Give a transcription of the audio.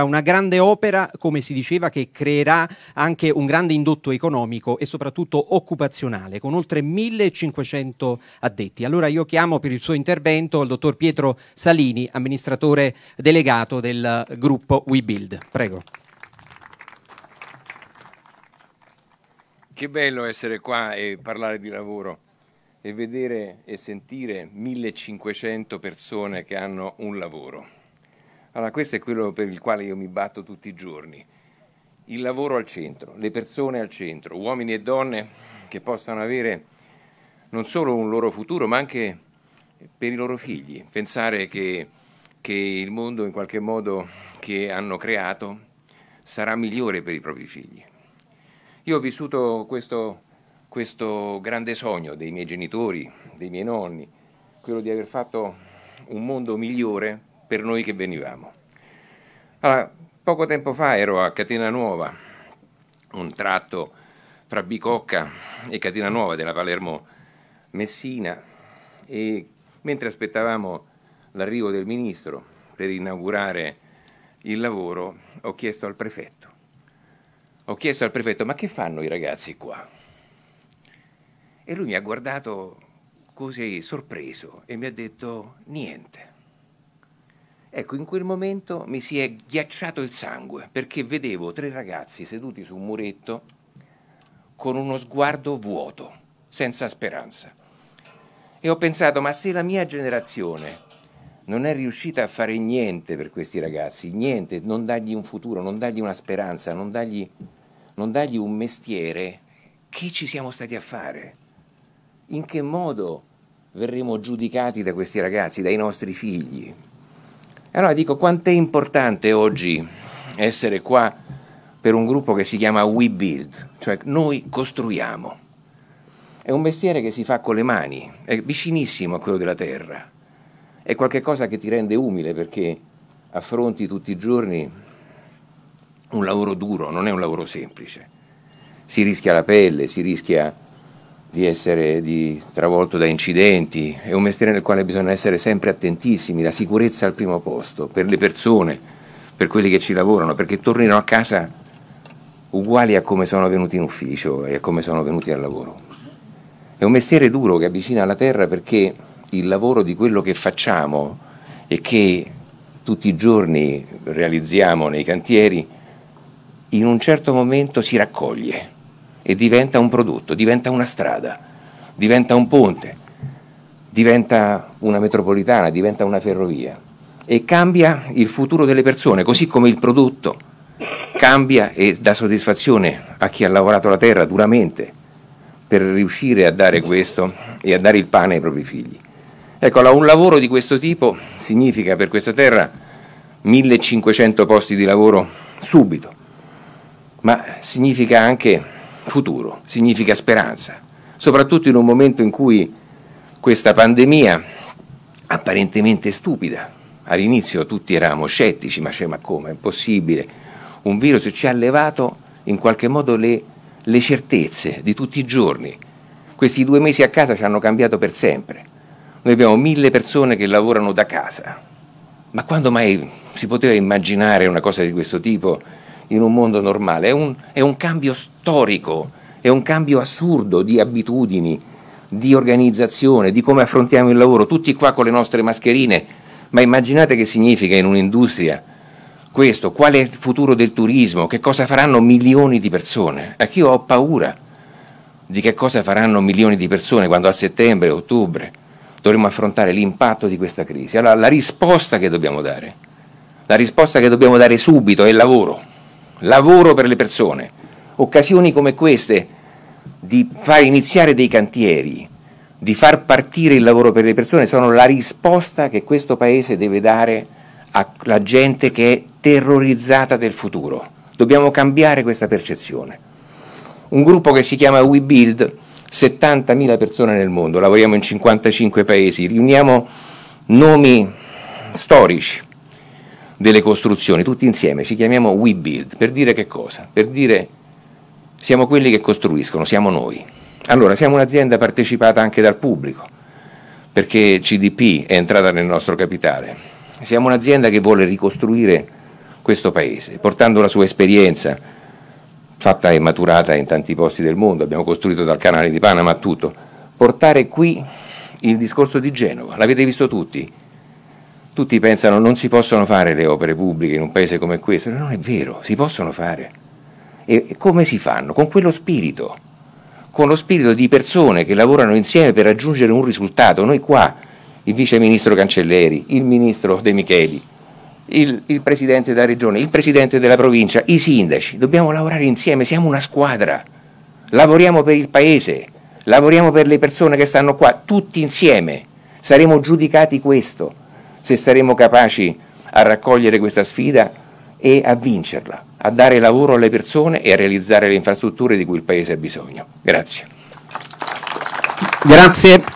una grande opera, come si diceva, che creerà anche un grande indotto economico e soprattutto occupazionale, con oltre 1500 addetti. Allora io chiamo per il suo intervento il dottor Pietro Salini, amministratore delegato del gruppo WeBuild. Prego. Che bello essere qua e parlare di lavoro e vedere e sentire 1500 persone che hanno un lavoro allora, questo è quello per il quale io mi batto tutti i giorni. Il lavoro al centro, le persone al centro, uomini e donne che possano avere non solo un loro futuro, ma anche per i loro figli. Pensare che, che il mondo in qualche modo che hanno creato sarà migliore per i propri figli. Io ho vissuto questo, questo grande sogno dei miei genitori, dei miei nonni, quello di aver fatto un mondo migliore per noi che venivamo. Allora, poco tempo fa ero a Catena Nuova, un tratto fra Bicocca e Catena Nuova della Palermo Messina e mentre aspettavamo l'arrivo del ministro per inaugurare il lavoro ho chiesto al prefetto, ho chiesto al prefetto ma che fanno i ragazzi qua? E lui mi ha guardato così sorpreso e mi ha detto niente. Ecco, in quel momento mi si è ghiacciato il sangue perché vedevo tre ragazzi seduti su un muretto con uno sguardo vuoto, senza speranza. E ho pensato, ma se la mia generazione non è riuscita a fare niente per questi ragazzi, niente, non dargli un futuro, non dargli una speranza, non dargli, non dargli un mestiere, che ci siamo stati a fare? In che modo verremo giudicati da questi ragazzi, dai nostri figli? Allora dico quanto è importante oggi essere qua per un gruppo che si chiama We Build, cioè noi costruiamo. È un mestiere che si fa con le mani, è vicinissimo a quello della terra. È qualcosa che ti rende umile perché affronti tutti i giorni un lavoro duro, non è un lavoro semplice. Si rischia la pelle, si rischia di essere di, travolto da incidenti, è un mestiere nel quale bisogna essere sempre attentissimi, la sicurezza al primo posto, per le persone, per quelli che ci lavorano, perché tornino a casa uguali a come sono venuti in ufficio e a come sono venuti al lavoro. È un mestiere duro che avvicina alla terra perché il lavoro di quello che facciamo e che tutti i giorni realizziamo nei cantieri, in un certo momento si raccoglie e diventa un prodotto, diventa una strada, diventa un ponte, diventa una metropolitana, diventa una ferrovia e cambia il futuro delle persone, così come il prodotto cambia e dà soddisfazione a chi ha lavorato la terra duramente per riuscire a dare questo e a dare il pane ai propri figli. Ecco, un lavoro di questo tipo significa per questa terra 1500 posti di lavoro subito, ma significa anche futuro, significa speranza, soprattutto in un momento in cui questa pandemia apparentemente stupida, all'inizio tutti eravamo scettici, ma, cioè, ma come, è possibile, un virus ci ha levato in qualche modo le, le certezze di tutti i giorni, questi due mesi a casa ci hanno cambiato per sempre, noi abbiamo mille persone che lavorano da casa, ma quando mai si poteva immaginare una cosa di questo tipo? in un mondo normale, è un, è un cambio storico, è un cambio assurdo di abitudini, di organizzazione, di come affrontiamo il lavoro, tutti qua con le nostre mascherine, ma immaginate che significa in un'industria questo, qual è il futuro del turismo, che cosa faranno milioni di persone. Ecco, io ho paura di che cosa faranno milioni di persone quando a settembre, ottobre dovremo affrontare l'impatto di questa crisi. Allora la risposta che dobbiamo dare, la risposta che dobbiamo dare subito è il lavoro lavoro per le persone. Occasioni come queste di far iniziare dei cantieri, di far partire il lavoro per le persone sono la risposta che questo Paese deve dare alla gente che è terrorizzata del futuro. Dobbiamo cambiare questa percezione. Un gruppo che si chiama We Build, 70.000 persone nel mondo, lavoriamo in 55 paesi, riuniamo nomi storici delle costruzioni, tutti insieme, ci chiamiamo We Build, per dire che cosa? Per dire siamo quelli che costruiscono, siamo noi. Allora, siamo un'azienda partecipata anche dal pubblico, perché CDP è entrata nel nostro capitale. Siamo un'azienda che vuole ricostruire questo paese, portando la sua esperienza fatta e maturata in tanti posti del mondo, abbiamo costruito dal canale di Panama tutto, portare qui il discorso di Genova, l'avete visto tutti, tutti pensano non si possono fare le opere pubbliche in un paese come questo, non è vero, si possono fare. E come si fanno? Con quello spirito, con lo spirito di persone che lavorano insieme per raggiungere un risultato. Noi qua, il vice ministro Cancelleri, il ministro De Micheli, il, il presidente della regione, il presidente della provincia, i sindaci, dobbiamo lavorare insieme, siamo una squadra, lavoriamo per il paese, lavoriamo per le persone che stanno qua, tutti insieme saremo giudicati questo se saremo capaci a raccogliere questa sfida e a vincerla, a dare lavoro alle persone e a realizzare le infrastrutture di cui il Paese ha bisogno. Grazie. Grazie.